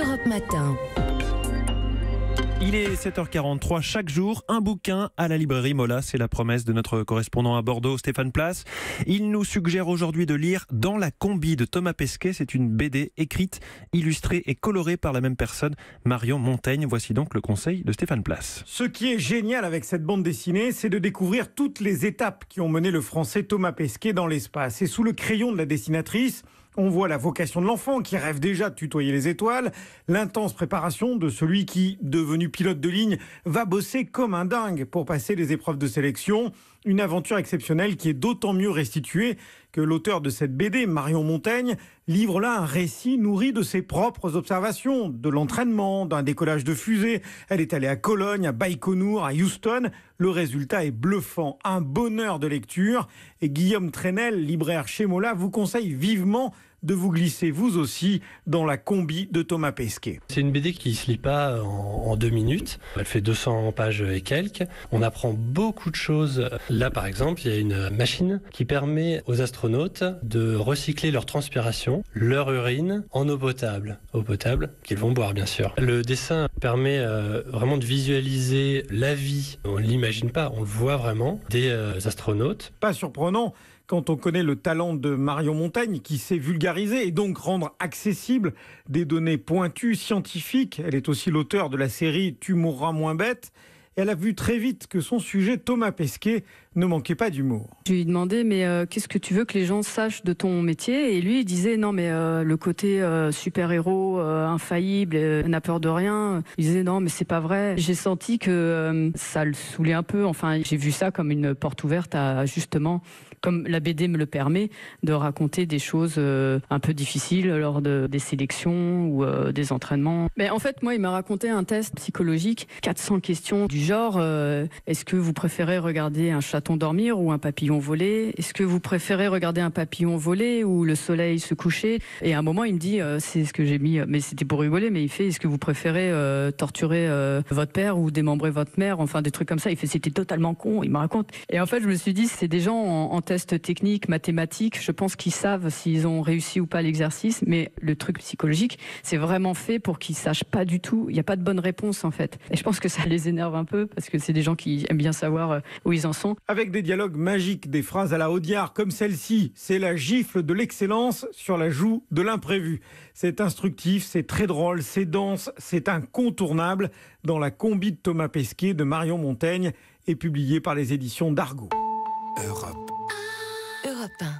Europe Matin. Il est 7h43 chaque jour, un bouquin à la librairie Mola, c'est la promesse de notre correspondant à Bordeaux, Stéphane Place. Il nous suggère aujourd'hui de lire Dans la combi de Thomas Pesquet, c'est une BD écrite, illustrée et colorée par la même personne, Marion Montaigne. Voici donc le conseil de Stéphane Place. Ce qui est génial avec cette bande dessinée, c'est de découvrir toutes les étapes qui ont mené le français Thomas Pesquet dans l'espace. Et sous le crayon de la dessinatrice, on voit la vocation de l'enfant qui rêve déjà de tutoyer les étoiles, l'intense préparation de celui qui, devenu pilote de ligne, va bosser comme un dingue pour passer les épreuves de sélection. Une aventure exceptionnelle qui est d'autant mieux restituée que l'auteur de cette BD, Marion Montaigne, livre là un récit nourri de ses propres observations, de l'entraînement, d'un décollage de fusée. Elle est allée à Cologne, à Baïkonour, à Houston. Le résultat est bluffant, un bonheur de lecture. Et Guillaume Trenel, libraire chez Mola, vous conseille vivement de vous glisser vous aussi dans la combi de Thomas Pesquet. C'est une BD qui se lit pas en, deux minutes. Elle fait 200 pages et quelques. On apprend beaucoup de choses. Là, par exemple, il y a une machine qui permet aux astronautes de recycler leur transpiration, leur urine en eau potable. Eau potable qu'ils vont boire, bien sûr. Le dessin permet euh, vraiment de visualiser la vie. On ne l'imagine pas, on le voit vraiment des euh, astronautes. Pas surprenant quand on connaît le talent de Marion Montaigne qui sait vulgariser et donc rendre accessible des données pointues, scientifiques. Elle est aussi l'auteur de la série Tu mourras moins bête elle a vu très vite que son sujet, Thomas Pesquet, ne manquait pas d'humour. Je lui ai demandé, mais euh, qu'est-ce que tu veux que les gens sachent de ton métier Et lui, il disait, non, mais euh, le côté euh, super-héros, infaillible, n'a peur de rien. Il disait, non, mais c'est pas vrai. J'ai senti que ça le saoulait un peu. Enfin, j'ai vu ça comme une porte ouverte à justement, comme la BD me le permet, de raconter des choses un peu difficiles lors de, des sélections ou des entraînements. Mais en fait, moi, il m'a raconté un test psychologique, 400 questions du genre euh, est-ce que vous préférez regarder un chaton dormir ou un papillon voler Est-ce que vous préférez regarder un papillon voler ou le soleil se coucher Et à un moment, il me dit euh, c'est ce que j'ai mis, euh, mais c'était pour rigoler, mais il fait est-ce que vous préférez torturer votre père ou démembrer votre mère Enfin, des trucs comme ça. Il fait c'était totalement con, il me raconte. Et en fait, je me suis dit c'est des gens en, test technique, mathématiques, je pense qu'ils savent s'ils ont réussi ou pas l'exercice, mais le truc psychologique, c'est vraiment fait pour qu'ils sachent pas du tout. Il n'y a pas de bonne réponse en fait. Et je pense que ça les énerve un peu parce que c'est des gens qui aiment bien savoir euh, où ils en sont. Avec des dialogues magiques, des phrases à la Audiard comme celle-ci, c'est la gifle de l'excellence sur la joue de l'imprévu. C'est instructif, c'est très drôle, c'est dense, c'est incontournable dans la combi de Thomas Pesquet de Marion Montaigne et publié par les éditions d'Argo. Europe. Europe